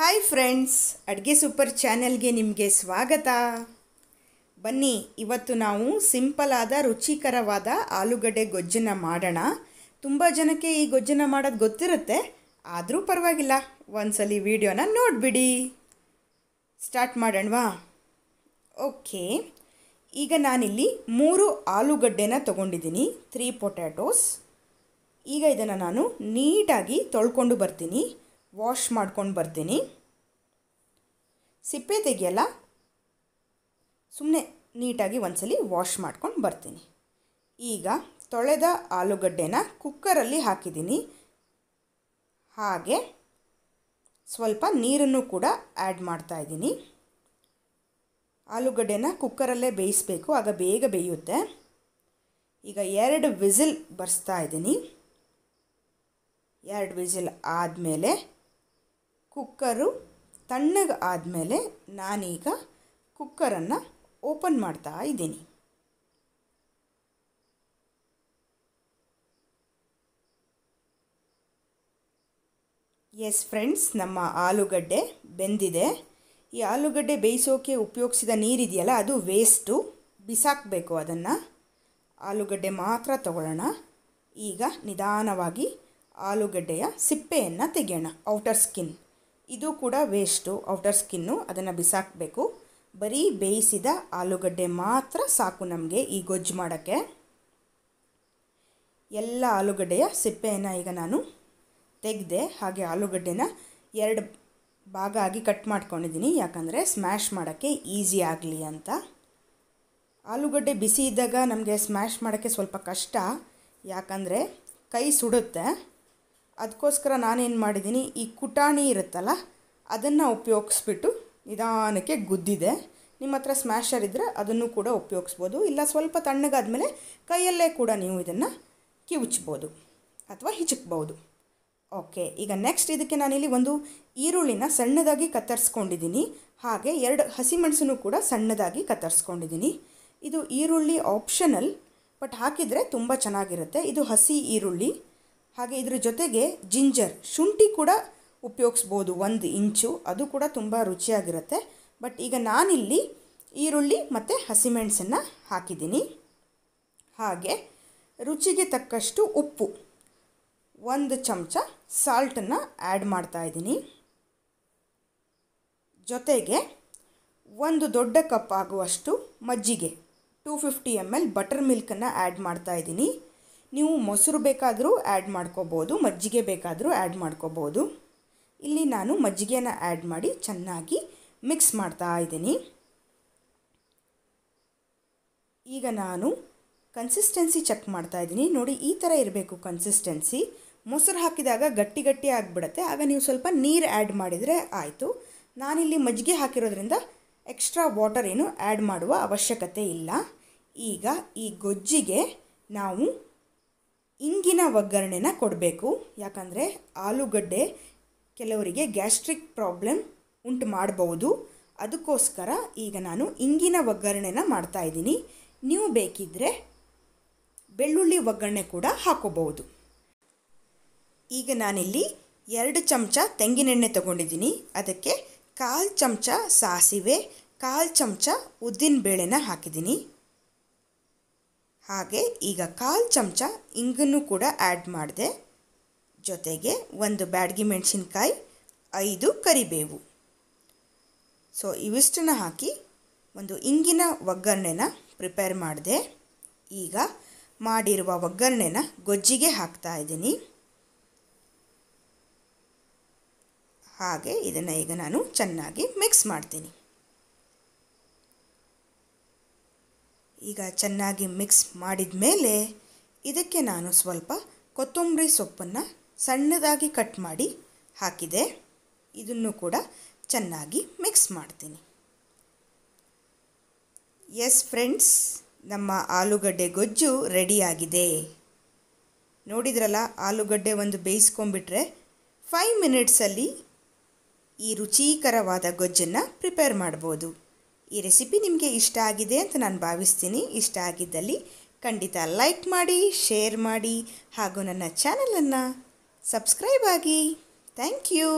hi friends ಅಡುಗೆ super ಚಾನೆಲ್ಗೆ ನಿಮಗೆ ಸ್ವಾಗತ ಬನ್ನಿ ಇವತ್ತು ನಾವು ಸಿಂಪಲಾದ ರುಚಿಕರವಾದ ಆಲೂಗಡ್ಡೆ ಗೊಜ್ಜನ್ನ ಮಾಡೋಣ ತುಂಬ ಜನಕ್ಕೆ ಈ ಗೊಜ್ಜನ್ನ ಮಾಡೋದು ಗೊತ್ತಿರುತ್ತೆ ಆದರೂ ಪರವಾಗಿಲ್ಲ ಒಂದ್ಸಲಿ ವಿಡಿಯೋನ ನೋಡಿಬಿಡಿ ಸ್ಟಾರ್ಟ್ ಮಾಡೋಣವಾ ಓಕೆ ಈಗ ನಾನಿಲ್ಲಿ ಮೂರು ಆಲೂಗಡ್ಡೆನ ತೊಗೊಂಡಿದ್ದೀನಿ ತ್ರೀ ಪೊಟ್ಯಾಟೋಸ್ ಈಗ ಇದನ್ನು ನಾನು ನೀಟಾಗಿ ತೊಳ್ಕೊಂಡು ಬರ್ತೀನಿ ವಾಶ್ ಮಾಡ್ಕೊಂಡು ಬರ್ತೀನಿ ಸಿಪ್ಪೆ ತೆಗೆಯಲ್ಲ ಸುಮ್ಮನೆ ನೀಟಾಗಿ ಒಂದ್ಸಲಿ ವಾಶ್ ಮಾಡ್ಕೊಂಡು ಬರ್ತೀನಿ ಈಗ ತೊಳೆದ ಆಲೂಗಡ್ಡೆನ ಕುಕ್ಕರಲ್ಲಿ ಹಾಕಿದ್ದೀನಿ ಹಾಗೆ ಸ್ವಲ್ಪ ನೀರನ್ನು ಕೂಡ ಆ್ಯಡ್ ಮಾಡ್ತಾಯಿದ್ದೀನಿ ಆಲೂಗಡ್ಡೆನ ಕುಕ್ಕರಲ್ಲೇ ಬೇಯಿಸಬೇಕು ಆಗ ಬೇಗ ಬೇಯುತ್ತೆ ಈಗ ಎರಡು ವಿಸಿಲ್ ಬರ್ಸ್ತಾ ಇದ್ದೀನಿ ಎರಡು ವಿಸಿಲ್ ಆದಮೇಲೆ ಕುಕ್ಕರು ತಣ್ಣಗೆ ಆದಮೇಲೆ ನಾನೀಗ ಕುಕ್ಕರನ್ನು ಓಪನ್ ಮಾಡ್ತಾ ಇದ್ದೀನಿ ಎಸ್ ಫ್ರೆಂಡ್ಸ್ ನಮ್ಮ ಆಲೂಗಡ್ಡೆ ಬೆಂದಿದೆ ಈ ಆಲೂಗಡ್ಡೆ ಬೇಯಿಸೋಕೆ ಉಪಯೋಗಿಸಿದ ನೀರಿದೆಯಲ್ಲ ಅದು ವೇಸ್ಟು ಬಿಸಾಕಬೇಕು ಅದನ್ನು ಆಲೂಗಡ್ಡೆ ಮಾತ್ರ ತಗೊಳ್ಳೋಣ ಈಗ ನಿಧಾನವಾಗಿ ಆಲೂಗಡ್ಡೆಯ ಸಿಪ್ಪೆಯನ್ನು ತೆಗೆಯೋಣ ಔಟರ್ ಸ್ಕಿನ್ ಇದು ಕೂಡ ವೇಸ್ಟು ಔಟರ್ ಸ್ಕಿನ್ನು ಅದನ್ನು ಬಿಸಾಕಬೇಕು ಬರೀ ಬೇಯಿಸಿದ ಆಲೂಗಡ್ಡೆ ಮಾತ್ರ ಸಾಕು ನಮಗೆ ಈ ಗೊಜ್ಜು ಮಾಡೋಕ್ಕೆ ಎಲ್ಲ ಆಲೂಗಡ್ಡೆಯ ಸಿಪ್ಪೆಯನ್ನು ಈಗ ನಾನು ತೆಗೆದೆ ಹಾಗೆ ಆಲೂಗಡ್ಡೆನ ಎರಡು ಭಾಗ ಆಗಿ ಕಟ್ ಮಾಡ್ಕೊಂಡಿದ್ದೀನಿ ಯಾಕಂದರೆ ಸ್ಮ್ಯಾಶ್ ಮಾಡೋಕ್ಕೆ ಈಸಿ ಆಗಲಿ ಅಂತ ಆಲೂಗಡ್ಡೆ ಬಿಸಿ ಇದ್ದಾಗ ನಮಗೆ ಸ್ಮ್ಯಾಶ್ ಮಾಡೋಕ್ಕೆ ಸ್ವಲ್ಪ ಕಷ್ಟ ಯಾಕಂದರೆ ಕೈ ಸುಡುತ್ತೆ ಅದಕ್ಕೋಸ್ಕರ ನಾನೇನು ಮಾಡಿದ್ದೀನಿ ಈ ಕುಟಾಣಿ ಇರುತ್ತಲ್ಲ ಅದನ್ನು ಉಪಯೋಗಿಸ್ಬಿಟ್ಟು ನಿಧಾನಕ್ಕೆ ಗುದ್ದಿದೆ ನಿಮ್ಮ ಹತ್ರ ಸ್ಮ್ಯಾಶರ್ ಇದ್ದರೆ ಅದನ್ನು ಕೂಡ ಉಪಯೋಗಿಸ್ಬೋದು ಇಲ್ಲ ಸ್ವಲ್ಪ ತಣ್ಣಗಾದಮೇಲೆ ಕೈಯಲ್ಲೇ ಕೂಡ ನೀವು ಇದನ್ನು ಕಿವುಚ್ಬೋದು ಅಥವಾ ಹಿಚಕ್ಬೋದು ಓಕೆ ಈಗ ನೆಕ್ಸ್ಟ್ ಇದಕ್ಕೆ ನಾನಿಲ್ಲಿ ಒಂದು ಈರುಳ್ಳಿನ ಸಣ್ಣದಾಗಿ ಕತ್ತರಿಸ್ಕೊಂಡಿದ್ದೀನಿ ಹಾಗೆ ಎರಡು ಹಸಿಮೆಣಸನ್ನು ಕೂಡ ಸಣ್ಣದಾಗಿ ಕತ್ತರಿಸ್ಕೊಂಡಿದ್ದೀನಿ ಇದು ಈರುಳ್ಳಿ ಆಪ್ಷನಲ್ ಬಟ್ ಹಾಕಿದರೆ ತುಂಬ ಚೆನ್ನಾಗಿರುತ್ತೆ ಇದು ಹಸಿ ಈರುಳ್ಳಿ ಹಾಗೆ ಇದ್ರ ಜೊತೆಗೆ ಜಿಂಜರ್ ಶುಂಠಿ ಕೂಡ ಉಪಯೋಗಿಸ್ಬೋದು ಒಂದು ಇಂಚು ಅದು ಕೂಡ ತುಂಬ ರುಚಿಯಾಗಿರುತ್ತೆ ಬಟ್ ಈಗ ನಾನಿಲ್ಲಿ ಈರುಳ್ಳಿ ಮತ್ತು ಹಸಿಮೆಣಸನ್ನು ಹಾಕಿದ್ದೀನಿ ಹಾಗೆ ರುಚಿಗೆ ತಕ್ಕಷ್ಟು ಉಪ್ಪು ಒಂದು ಚಮಚ ಸಾಲ್ಟನ್ನು ಆ್ಯಡ್ ಮಾಡ್ತಾಯಿದ್ದೀನಿ ಜೊತೆಗೆ ಒಂದು ದೊಡ್ಡ ಕಪ್ ಆಗುವಷ್ಟು ಮಜ್ಜಿಗೆ two fifty M L butter ಮಿಲ್ಕನ್ನು ಆ್ಯಡ್ ಮಾಡ್ತಾಯಿದ್ದೀನಿ ನೀವು ಮೊಸರು ಬೇಕಾದರೂ ಆ್ಯಡ್ ಮಾಡ್ಕೋಬೋದು ಮಜ್ಜಿಗೆ ಬೇಕಾದರೂ ಆ್ಯಡ್ ಮಾಡ್ಕೋಬೋದು ಇಲ್ಲಿ ನಾನು ಮಜ್ಜಿಗೆನ ಆ್ಯಡ್ ಮಾಡಿ ಚೆನ್ನಾಗಿ ಮಿಕ್ಸ್ ಮಾಡ್ತಾ ಇದ್ದೀನಿ ಈಗ ನಾನು ಕನ್ಸಿಸ್ಟೆನ್ಸಿ ಚೆಕ್ ಮಾಡ್ತಾ ಇದ್ದೀನಿ ನೋಡಿ ಈ ಥರ ಇರಬೇಕು ಕನ್ಸಿಸ್ಟೆನ್ಸಿ ಮೊಸರು ಹಾಕಿದಾಗ ಗಟ್ಟಿ ಗಟ್ಟಿ ಆಗಿಬಿಡುತ್ತೆ ಆಗ ನೀವು ಸ್ವಲ್ಪ ನೀರು ಆ್ಯಡ್ ಮಾಡಿದರೆ ಆಯಿತು ನಾನಿಲ್ಲಿ ಮಜ್ಜಿಗೆ ಹಾಕಿರೋದ್ರಿಂದ ಎಕ್ಸ್ಟ್ರಾ ವಾಟರ್ ಏನು ಆ್ಯಡ್ ಮಾಡುವ ಅವಶ್ಯಕತೆ ಇಲ್ಲ ಈಗ ಈ ಗೊಜ್ಜಿಗೆ ನಾವು ಇಂಗಿನ ಒಗ್ಗರಣೆನ ಕೊಡಬೇಕು ಯಾಕಂದರೆ ಆಲೂಗಡ್ಡೆ ಕೆಲವರಿಗೆ ಗ್ಯಾಸ್ಟ್ರಿಕ್ ಪ್ರಾಬ್ಲಮ್ ಉಂಟು ಮಾಡಬಹುದು ಅದಕ್ಕೋಸ್ಕರ ಈಗ ನಾನು ಇಂಗಿನ ಒಗ್ಗರಣೆನ ಮಾಡ್ತಾಯಿದ್ದೀನಿ ನೀವು ಬೇಕಿದ್ದರೆ ಬೆಳ್ಳುಳ್ಳಿ ಒಗ್ಗರಣೆ ಕೂಡ ಹಾಕೋಬಹುದು ಈಗ ನಾನಿಲ್ಲಿ ಎರಡು ಚಮಚ ತೆಂಗಿನೆಣ್ಣೆ ತಗೊಂಡಿದ್ದೀನಿ ಅದಕ್ಕೆ ಕಾಲು ಚಮಚ ಸಾಸಿವೆ ಕಾಲು ಚಮಚ ಉದ್ದಿನ ಬೇಳೆನ ಹಾಕಿದ್ದೀನಿ ಹಾಗೆ ಈಗ ಕಾಲು ಚಮಚ ಇಂಗನ್ನು ಕೂಡ ಆ್ಯಡ್ ಮಾಡಿದೆ ಜೊತೆಗೆ ಒಂದು ಬ್ಯಾಡ್ಗಿ ಮೆಣಸಿನ್ಕಾಯಿ ಐದು ಕರಿಬೇವು ಸೊ ಇವಿಷ್ಟನ್ನು ಹಾಕಿ ಒಂದು ಇಂಗಿನ ಒಗ್ಗರಣೆನ ಪ್ರಿಪೇರ್ ಮಾಡಿದೆ ಈಗ ಮಾಡಿರುವ ಒಗ್ಗರಣೆನ ಗೊಜ್ಜಿಗೆ ಹಾಕ್ತಾ ಇದ್ದೀನಿ ಹಾಗೆ ಇದನ್ನು ಈಗ ನಾನು ಚೆನ್ನಾಗಿ ಮಿಕ್ಸ್ ಮಾಡ್ತೀನಿ ಈಗ ಚೆನ್ನಾಗಿ ಮಿಕ್ಸ್ ಮಾಡಿದ ಮೇಲೆ ಇದಕ್ಕೆ ನಾನು ಸ್ವಲ್ಪ ಕೊತ್ತಂಬರಿ ಸೊಪ್ಪನ್ನು ಸಣ್ಣದಾಗಿ ಕಟ್ ಮಾಡಿ ಹಾಕಿದೆ ಇದನ್ನು ಕೂಡ ಚೆನ್ನಾಗಿ ಮಿಕ್ಸ್ ಮಾಡ್ತೀನಿ ಎಸ್ ಫ್ರೆಂಡ್ಸ್ ನಮ್ಮ ಆಲೂಗಡ್ಡೆ ಗೊಜ್ಜು ರೆಡಿಯಾಗಿದೆ ನೋಡಿದ್ರಲ್ಲ ಆಲೂಗಡ್ಡೆ ಒಂದು ಬೇಯಿಸ್ಕೊಂಬಿಟ್ರೆ ಫೈವ್ ಮಿನಿಟ್ಸಲ್ಲಿ ಈ ರುಚಿಕರವಾದ ಗೊಜ್ಜನ್ನು ಪ್ರಿಪೇರ್ ಮಾಡ್ಬೋದು ಈ ರೆಸಿಪಿ ನಿಮಗೆ ಇಷ್ಟ ಆಗಿದೆ ಅಂತ ನಾನು ಭಾವಿಸ್ತೀನಿ ಇಷ್ಟ ಆಗಿದ್ದಲ್ಲಿ ಖಂಡಿತ ಲೈಕ್ ಮಾಡಿ ಶೇರ್ ಮಾಡಿ ಹಾಗೂ ನನ್ನ ಚಾನಲನ್ನು ಸಬ್ಸ್ಕ್ರೈಬ್ ಆಗಿ ಥ್ಯಾಂಕ್ ಯು